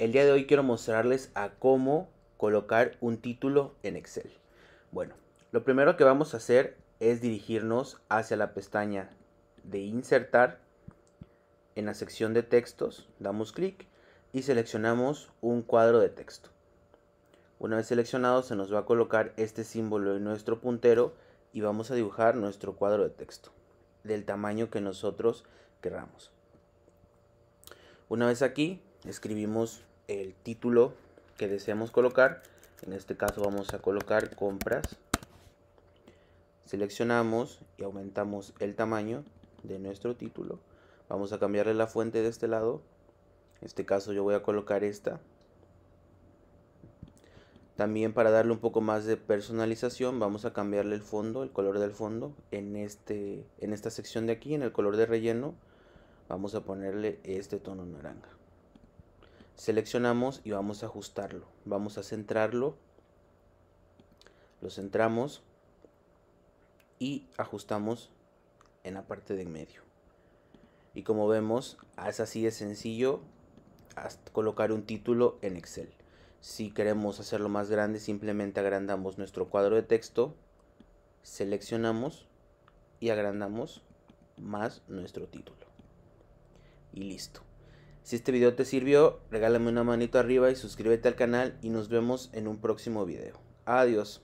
El día de hoy quiero mostrarles a cómo colocar un título en Excel. Bueno, lo primero que vamos a hacer es dirigirnos hacia la pestaña de insertar. En la sección de textos damos clic y seleccionamos un cuadro de texto. Una vez seleccionado se nos va a colocar este símbolo en nuestro puntero y vamos a dibujar nuestro cuadro de texto del tamaño que nosotros queramos. Una vez aquí escribimos el título que deseamos colocar. En este caso vamos a colocar compras. Seleccionamos y aumentamos el tamaño de nuestro título. Vamos a cambiarle la fuente de este lado. En este caso yo voy a colocar esta. También para darle un poco más de personalización vamos a cambiarle el fondo, el color del fondo. En, este, en esta sección de aquí, en el color de relleno, vamos a ponerle este tono naranja seleccionamos y vamos a ajustarlo. Vamos a centrarlo. Lo centramos y ajustamos en la parte de en medio. Y como vemos, es así de sencillo colocar un título en Excel. Si queremos hacerlo más grande, simplemente agrandamos nuestro cuadro de texto, seleccionamos y agrandamos más nuestro título. Y listo. Si este video te sirvió, regálame una manito arriba y suscríbete al canal y nos vemos en un próximo video. Adiós.